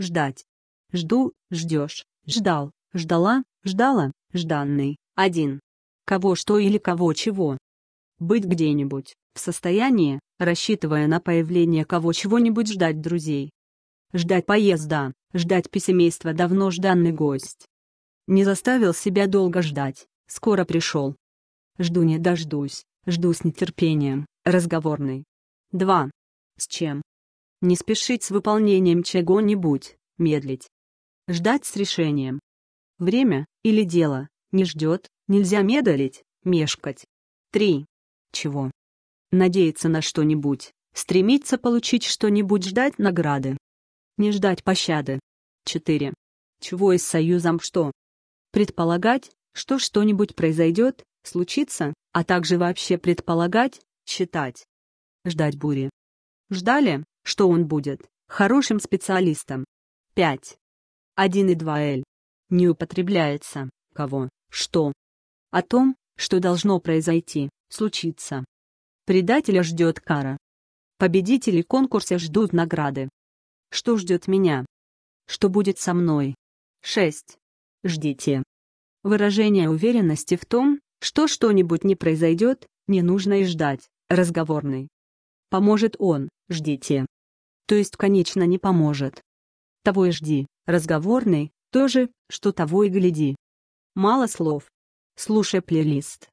ждать. Жду, ждешь, ждал, ждала, ждала, жданный, один. Кого что или кого чего. Быть где-нибудь, в состоянии, рассчитывая на появление кого чего-нибудь ждать друзей. Ждать поезда, ждать писемейства, давно жданный гость. Не заставил себя долго ждать, скоро пришел. Жду не дождусь, жду с нетерпением, разговорный. 2. С чем? Не спешить с выполнением чего-нибудь, медлить. Ждать с решением. Время, или дело, не ждет, нельзя медалить, мешкать. 3. Чего? Надеяться на что-нибудь, стремиться получить что-нибудь, ждать награды. Не ждать пощады. 4. Чего и с союзом что? Предполагать, что что-нибудь произойдет, случится, а также вообще предполагать, считать. Ждать бури. Ждали, что он будет хорошим специалистом. 5. 1 и 2Л. Не употребляется, кого, что. О том, что должно произойти, случится. Предателя ждет кара. Победители конкурса ждут награды. Что ждет меня? Что будет со мной? 6. Ждите. Выражение уверенности в том, что что-нибудь не произойдет, не нужно и ждать, разговорный. Поможет он, ждите то есть, конечно, не поможет. Того и жди, разговорный, тоже, что того и гляди. Мало слов. Слушай плейлист.